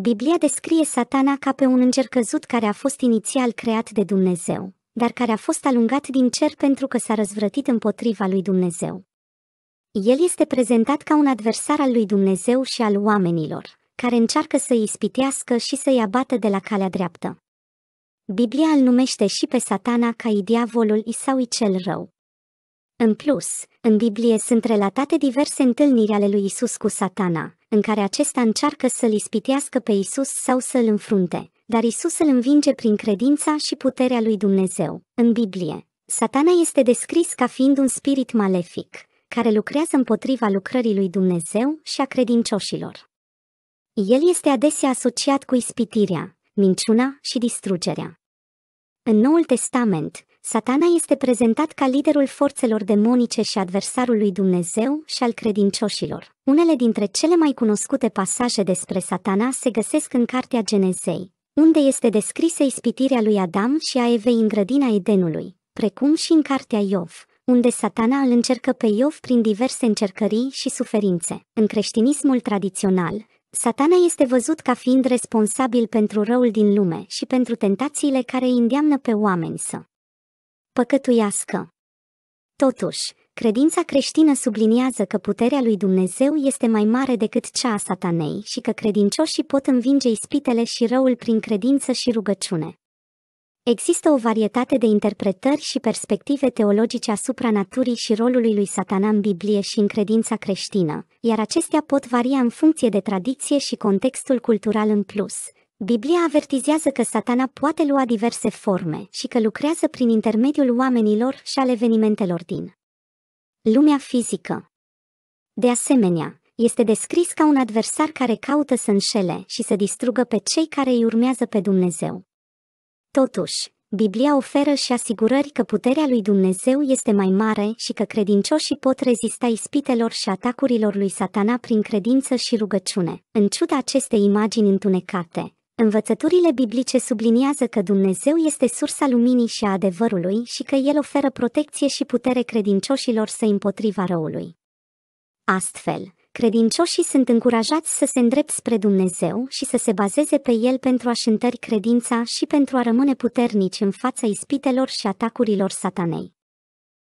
Biblia descrie satana ca pe un înger căzut care a fost inițial creat de Dumnezeu, dar care a fost alungat din cer pentru că s-a răzvrătit împotriva lui Dumnezeu. El este prezentat ca un adversar al lui Dumnezeu și al oamenilor, care încearcă să-i ispitească și să-i abată de la calea dreaptă. Biblia îl numește și pe satana ca diavolul sau cel rău. În plus, în Biblie sunt relatate diverse întâlniri ale lui Isus cu satana, în care acesta încearcă să-l ispitească pe Isus sau să-l înfrunte, dar Isus îl învinge prin credința și puterea lui Dumnezeu. În Biblie, satana este descris ca fiind un spirit malefic, care lucrează împotriva lucrării lui Dumnezeu și a credincioșilor. El este adesea asociat cu ispitirea, minciuna și distrugerea. În Noul Testament, Satana este prezentat ca liderul forțelor demonice și adversarul lui Dumnezeu și al credincioșilor. Unele dintre cele mai cunoscute pasaje despre Satana se găsesc în cartea Genezei, unde este descrisă ispitirea lui Adam și a Evei în grădina Edenului, precum și în cartea Iov, unde satana îl încercă pe Iov prin diverse încercării și suferințe. În creștinismul tradițional, satana este văzut ca fiind responsabil pentru răul din lume și pentru tentațiile care îi îndeamnă pe oameni să păcătuiască. Totuși, credința creștină subliniază că puterea lui Dumnezeu este mai mare decât cea a satanei și că credincioșii pot învinge ispitele și răul prin credință și rugăciune. Există o varietate de interpretări și perspective teologice asupra naturii și rolului lui Satana în Biblie și în credința creștină, iar acestea pot varia în funcție de tradiție și contextul cultural în plus, Biblia avertizează că satana poate lua diverse forme și că lucrează prin intermediul oamenilor și al evenimentelor din lumea fizică. De asemenea, este descris ca un adversar care caută să înșele și să distrugă pe cei care îi urmează pe Dumnezeu. Totuși, Biblia oferă și asigurări că puterea lui Dumnezeu este mai mare și că credincioșii pot rezista ispitelor și atacurilor lui satana prin credință și rugăciune. În ciuda acestei imagini întunecate, Învățăturile biblice subliniază că Dumnezeu este sursa luminii și a adevărului și că El oferă protecție și putere credincioșilor să împotriva răului. Astfel, credincioșii sunt încurajați să se îndrepte spre Dumnezeu și să se bazeze pe El pentru a-și întări credința și pentru a rămâne puternici în fața ispitelor și atacurilor satanei.